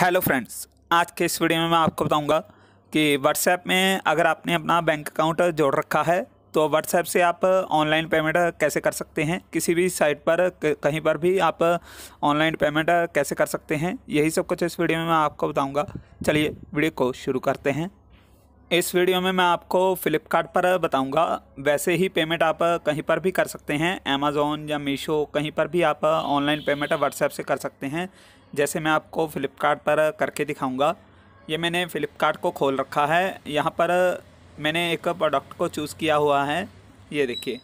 hello friends आज के इस वीडियो में मैं आपको बताऊंगा कि व्हाट्सएप में अगर आपने अपना बैंक अकाउंट जोड़ रखा है तो व्हाट्सएप से आप ऑनलाइन पेमेंट कैसे कर सकते हैं किसी भी साइट पर कहीं पर भी आप ऑनलाइन पेमेंट कैसे कर सकते हैं यही सब कुछ इस वीडियो में मैं आपको बताऊँगा चलिए वीडियो को शुरू करते हैं इस वीडियो में मैं आपको फ़्लिपकार्ट पर बताऊंगा वैसे ही पेमेंट आप कहीं पर भी कर सकते हैं अमेज़ोन या मीशो कहीं पर भी आप ऑनलाइन पेमेंट व्हाट्सएप से कर सकते हैं जैसे मैं आपको फ़्लिपकार्ट पर करके दिखाऊंगा ये मैंने फ़्लिपकार्ट को खोल रखा है यहाँ पर मैंने एक प्रोडक्ट को चूज़ किया हुआ है ये देखिए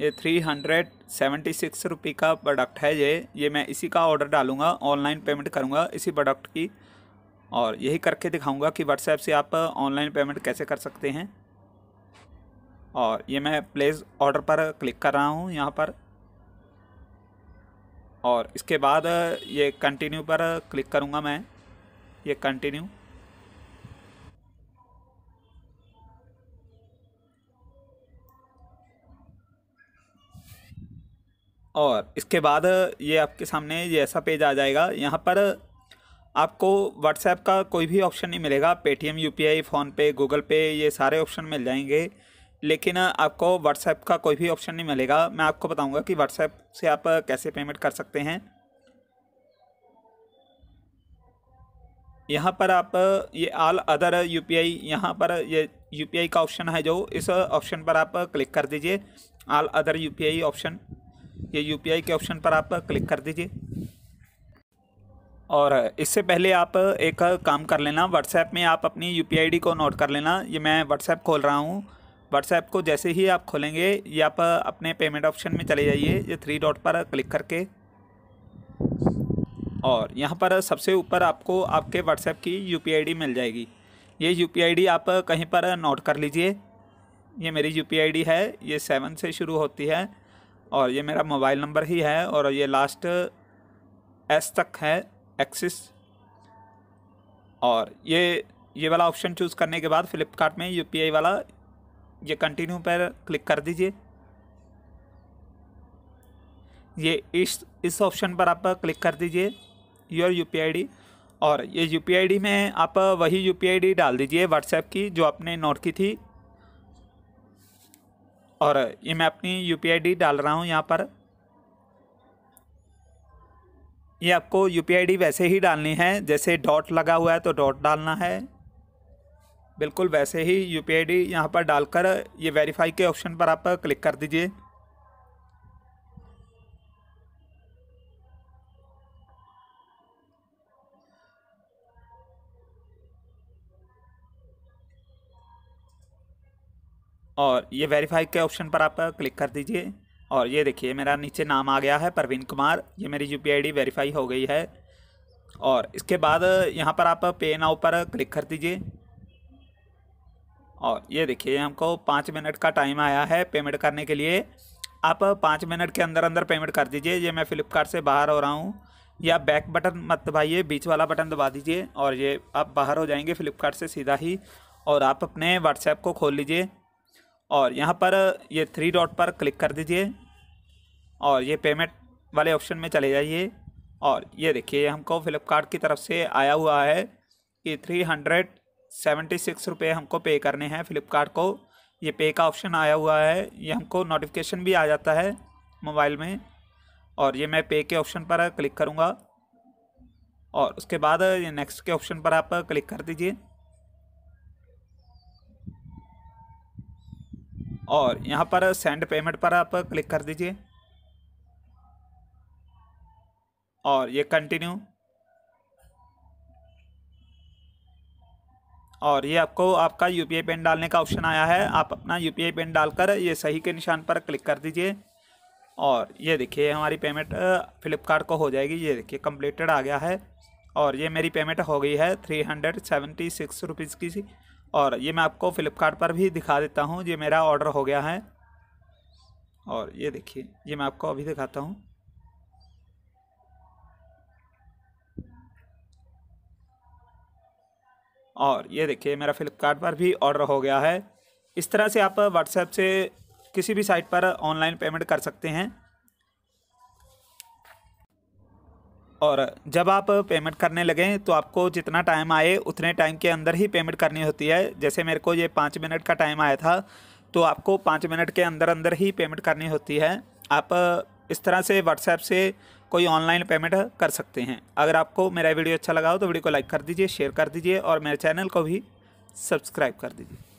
ये थ्री हंड्रेड सेवेंटी सिक्स रुपये का प्रोडक्ट है ये ये मैं इसी का ऑर्डर डालूँगा ऑनलाइन पेमेंट करूँगा इसी प्रोडक्ट की और यही करके दिखाऊंगा कि व्हाट्सएप से आप ऑनलाइन पेमेंट कैसे कर सकते हैं और ये मैं प्लेस ऑर्डर पर क्लिक कर रहा हूँ यहाँ पर और इसके बाद ये कंटिन्यू पर क्लिक करूँगा मैं ये कंटिन्यू और इसके बाद ये आपके सामने ये ऐसा पेज आ जाएगा यहाँ पर आपको व्हाट्सएप का कोई भी ऑप्शन नहीं मिलेगा Paytm U P I PhonePe Google पे ये सारे ऑप्शन मिल जाएंगे लेकिन आपको व्हाट्सएप का कोई भी ऑप्शन नहीं मिलेगा मैं आपको बताऊंगा कि व्हाट्सएप से आप कैसे पेमेंट कर सकते हैं यहाँ पर आप ये all other U P I यहाँ पर ये यू पी आई का ऑप्शन है जो इस ऑप्शन पर आप क्लिक कर दीजिए all other U P I option ये यू पी आई के ऑप्शन पर आप क्लिक कर दीजिए और इससे पहले आप एक काम कर लेना व्हाट्सएप में आप अपनी यू पी को नोट कर लेना ये मैं व्हाट्सएप खोल रहा हूँ व्हाट्सएप को जैसे ही आप खोलेंगे ये आप अपने पेमेंट ऑप्शन में चले जाइए ये थ्री डॉट पर क्लिक करके और यहाँ पर सबसे ऊपर आपको आपके व्हाट्सएप की यू पी मिल जाएगी ये यू पी आप कहीं पर नोट कर लीजिए ये मेरी यू पी है ये सेवन से शुरू होती है और ये मेरा मोबाइल नंबर ही है और ये लास्ट एस तक है एक्सिस और ये ये वाला ऑप्शन चूज़ करने के बाद फ्लिपकार्ट में यू वाला ये कंटिन्यू पर क्लिक कर दीजिए ये इस इस ऑप्शन पर आप क्लिक कर दीजिए योर यू पी और ये यू पी में आप वही यू पी डाल दीजिए व्हाट्सएप की जो आपने नोट की थी और ये मैं अपनी यू पी डाल रहा हूँ यहाँ पर ये आपको यू पी वैसे ही डालनी है जैसे डॉट लगा हुआ है तो डॉट डालना है बिल्कुल वैसे ही यू पी आई डी यहाँ पर डालकर ये वेरीफाई के ऑप्शन पर आप क्लिक कर दीजिए और ये वेरीफाई के ऑप्शन पर आप क्लिक कर दीजिए और ये देखिए मेरा नीचे नाम आ गया है परवीन कुमार ये मेरी यू पी वेरीफाई हो गई है और इसके बाद यहाँ पर आप पे नाउ पर क्लिक कर दीजिए और ये देखिए हमको पाँच मिनट का टाइम आया है पेमेंट करने के लिए आप पाँच मिनट के अंदर अंदर पेमेंट कर दीजिए ये मैं फ़्लिपकार्ट से बाहर हो रहा हूँ या बैक बटन मत दबाइए बीच वाला बटन दबा दीजिए और ये आप बाहर हो जाएंगे फ़्लिपकार्ट से सीधा ही और आप अपने व्हाट्सएप को खोल लीजिए और यहाँ पर ये थ्री डॉट पर क्लिक कर दीजिए और ये पेमेंट वाले ऑप्शन में चले जाइए और ये देखिए हमको फ्लिपकार्ट की तरफ से आया हुआ है कि थ्री हंड्रेड सेवेंटी सिक्स रुपये हमको पे करने हैं फ़्लिपकार्ट को ये पे का ऑप्शन आया हुआ है ये हमको नोटिफिकेशन भी आ जाता है मोबाइल में और ये मैं पे के ऑप्शन पर क्लिक करूँगा और उसके बाद ये नेक्स्ट के ऑप्शन पर आप क्लिक कर दीजिए और यहाँ पर सेंड पेमेंट पर आप क्लिक कर दीजिए और ये कंटिन्यू और ये आपको आपका यू पी आई पिन डालने का ऑप्शन आया है आप अपना यू पी आई पिन डालकर ये सही के निशान पर क्लिक कर दीजिए और ये देखिए हमारी पेमेंट फ़्लिपकार्ट को हो जाएगी ये देखिए कम्प्लीटेड आ गया है और ये मेरी पेमेंट हो गई है three hundred seventy six rupees की और ये मैं आपको फ़्लिपकार्ट पर भी दिखा देता हूँ ये मेरा ऑर्डर हो गया है और ये देखिए ये मैं आपको अभी दिखाता हूँ और ये देखिए मेरा फ्लिपकार्ट पर भी ऑर्डर हो गया है इस तरह से आप व्हाट्सएप से किसी भी साइट पर ऑनलाइन पेमेंट कर सकते हैं और जब आप पेमेंट करने लगें तो आपको जितना टाइम आए उतने टाइम के अंदर ही पेमेंट करनी होती है जैसे मेरे को ये पाँच मिनट का टाइम आया था तो आपको पाँच मिनट के अंदर अंदर ही पेमेंट करनी होती है आप इस तरह से व्हाट्सएप से कोई ऑनलाइन पेमेंट कर सकते हैं अगर आपको मेरा वीडियो अच्छा लगा हो तो वीडियो को लाइक कर दीजिए शेयर कर दीजिए और मेरे चैनल को भी सब्सक्राइब कर दीजिए